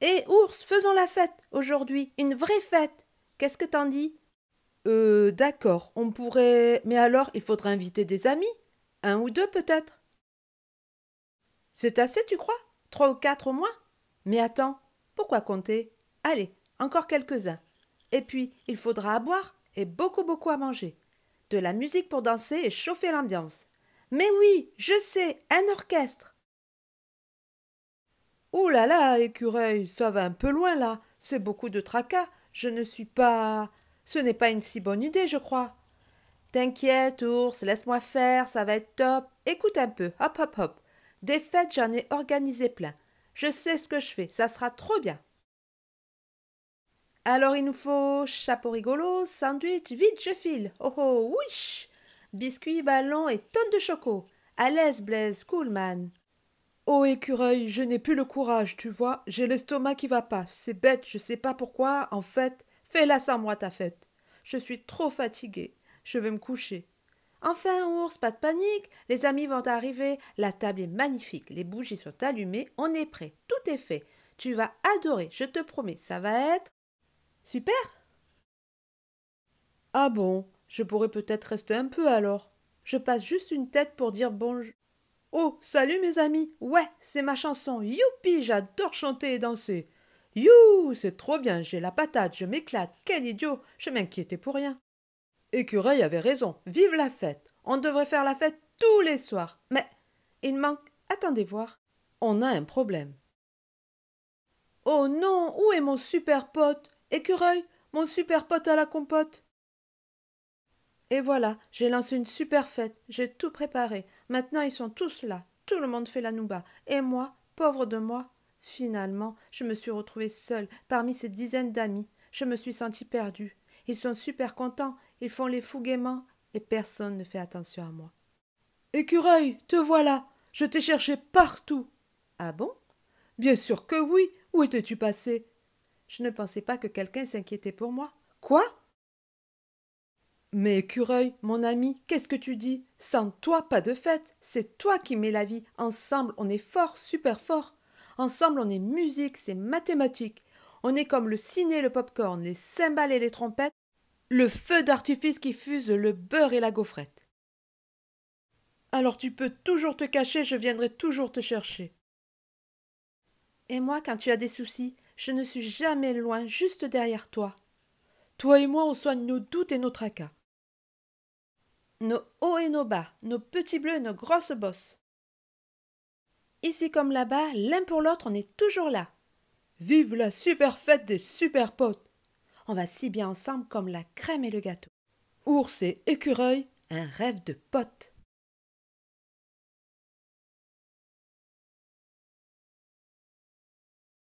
Et eh, ours, faisons la fête aujourd'hui, une vraie fête. Qu'est-ce que t'en dis Euh, d'accord, on pourrait. Mais alors, il faudra inviter des amis Un ou deux peut-être C'est assez, tu crois Trois ou quatre au moins Mais attends, pourquoi compter Allez, encore quelques-uns. Et puis, il faudra à boire et beaucoup, beaucoup à manger. De la musique pour danser et chauffer l'ambiance. Mais oui, je sais, un orchestre Oh là là, écureuil, ça va un peu loin là. C'est beaucoup de tracas. Je ne suis pas. Ce n'est pas une si bonne idée, je crois. T'inquiète, ours, laisse-moi faire, ça va être top. Écoute un peu, hop hop hop. Des fêtes, j'en ai organisé plein. Je sais ce que je fais, ça sera trop bien. Alors il nous faut chapeau rigolo, sandwich, vite je file. Oh oh, wish Biscuits, ballons et tonnes de choco. À l'aise, Blaise, cool man. Oh, écureuil, je n'ai plus le courage, tu vois, j'ai l'estomac qui va pas. C'est bête, je sais pas pourquoi, en fait, fais-la sans moi, ta fête. Je suis trop fatiguée, je vais me coucher. Enfin, ours, pas de panique, les amis vont arriver, la table est magnifique, les bougies sont allumées, on est prêt, tout est fait. Tu vas adorer, je te promets, ça va être. Super Ah bon, je pourrais peut-être rester un peu alors. Je passe juste une tête pour dire bonjour. Oh, salut mes amis Ouais, c'est ma chanson, youpi, j'adore chanter et danser. You, c'est trop bien, j'ai la patate, je m'éclate, quel idiot, je m'inquiétais pour rien. Écureuil avait raison, vive la fête, on devrait faire la fête tous les soirs, mais il manque, attendez voir, on a un problème. Oh non, où est mon super pote Écureuil, mon super pote à la compote et voilà, j'ai lancé une super fête, j'ai tout préparé. Maintenant ils sont tous là, tout le monde fait la nouba. Et moi, pauvre de moi, finalement, je me suis retrouvée seule parmi ces dizaines d'amis. Je me suis sentie perdue. Ils sont super contents, ils font les fous gaiement, et personne ne fait attention à moi. Écureuil, te voilà. Je t'ai cherché partout. Ah bon? Bien sûr que oui. Où étais tu passé? Je ne pensais pas que quelqu'un s'inquiétait pour moi. Quoi? Mais écureuil, mon ami, qu'est-ce que tu dis Sans toi, pas de fête. C'est toi qui mets la vie. Ensemble, on est fort, super fort. Ensemble, on est musique, c'est mathématique. On est comme le ciné, le pop-corn, les cymbales et les trompettes, le feu d'artifice qui fuse le beurre et la gaufrette. Alors tu peux toujours te cacher, je viendrai toujours te chercher. Et moi, quand tu as des soucis, je ne suis jamais loin, juste derrière toi. Toi et moi, on soigne nos doutes et nos tracas nos hauts et nos bas, nos petits bleus et nos grosses bosses. Ici comme là-bas, l'un pour l'autre, on est toujours là. Vive la super fête des super potes On va si bien ensemble comme la crème et le gâteau. Ours et écureuil, un rêve de potes.